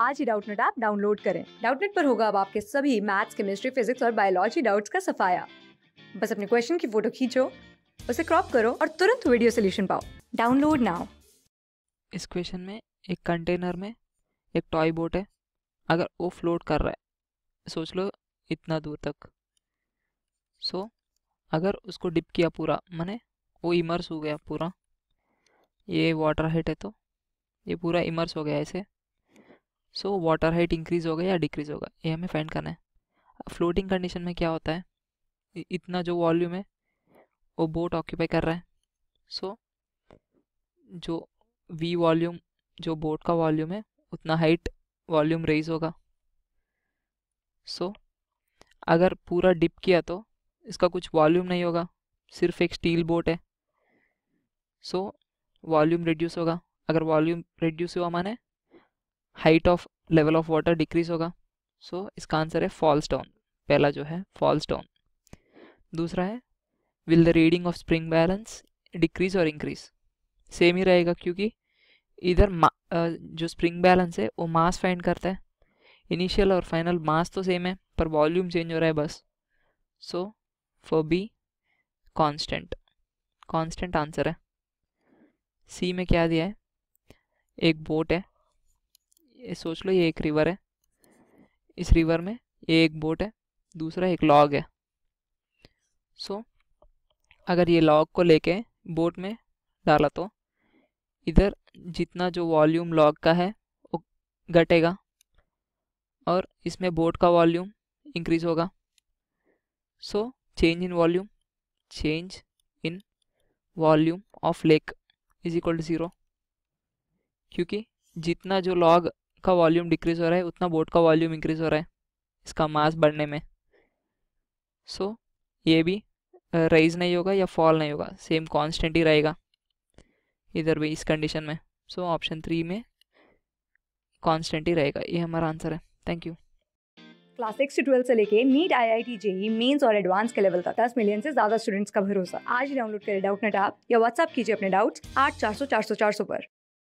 आज ही Doubtnut app download करें डाउटनेट पर होगा अब आपके सभी मैथ्स केमिस्ट्री फिजिक्स और बायोलॉजी डाउट्स का सफाया बस अपने क्वेश्चन की फोटो खींचो उसे क्रॉप करो और तुरंत वीडियो सोल्यूशन पाओ डाउनलोड नाउ इस क्वेश्चन में एक कंटेनर में एक टॉय बोट है अगर वो फ्लोट कर रहा है सोच लो इतना दूर तक सो so, अगर उसको डिप किया पूरा माने वो इमर्स हो गया पूरा ये वाटर हेट है तो ये पूरा इमर्स हो गया ऐसे सो वाटर हाइट इंक्रीज़ होगा या डिक्रीज़ होगा ये हमें फाइंड करना है फ्लोटिंग कंडीशन में क्या होता है इतना जो वॉल्यूम है वो बोट ऑक्यूपाई कर रहा है सो so, जो वी वॉल्यूम जो बोट का वॉल्यूम है उतना हाइट वॉल्यूम रेज होगा सो so, अगर पूरा डिप किया तो इसका कुछ वॉल्यूम नहीं होगा सिर्फ एक स्टील बोट है सो वॉल्यूम रिड्यूस होगा अगर वॉल्यूम रिड्यूस हुआ माने height of level of water decrease होगा सो so, इसका आंसर है फॉल्स डाउन पहला जो है फॉल्स डाउन दूसरा है will the reading of spring balance decrease और इंक्रीज सेम ही रहेगा क्योंकि इधर जो स्प्रिंग बैलेंस है वो मास फाइंड करता है इनिशियल और फाइनल मास तो सेम है पर वॉल्यूम चेंज हो रहा है बस so for B constant constant answer है सी में क्या दिया है एक बोट है ये सोच लो ये एक रिवर है इस रिवर में ये एक बोट है दूसरा एक लॉग है सो so, अगर ये लॉग को लेके बोट में डाला तो इधर जितना जो वॉल्यूम लॉग का है वो घटेगा और इसमें बोट का वॉल्यूम इंक्रीज होगा so change in volume change in volume of lake is equal to zero क्योंकि जितना जो लॉग का वॉल्यूम डिक्रीज हो रहा है उतना बोट का वॉल्यूम इंक्रीज हो रहा है इसका मास बढ़ने में सो so, ये भी राइज नहीं होगा या फॉल नहीं होगा सेम कॉन्स्टेंट ही रहेगा इधर भी इस कंडीशन में सो ऑप्शन थ्री में कॉन्स्टेंट ही रहेगा ये हमारा आंसर है थैंक यू क्लास सिक्स से ट्वेल्व से लेके NEET I I T JEE mains और एडवांस के लेवल तक दस मिलियन से ज्यादा स्टूडेंट्स का भरोसा आज डाउनलोड करें डाउट नेट आप या व्हाट्सअप कीजिए अपने डाउट्स आठ चार सौ चार सौ चार सौ पर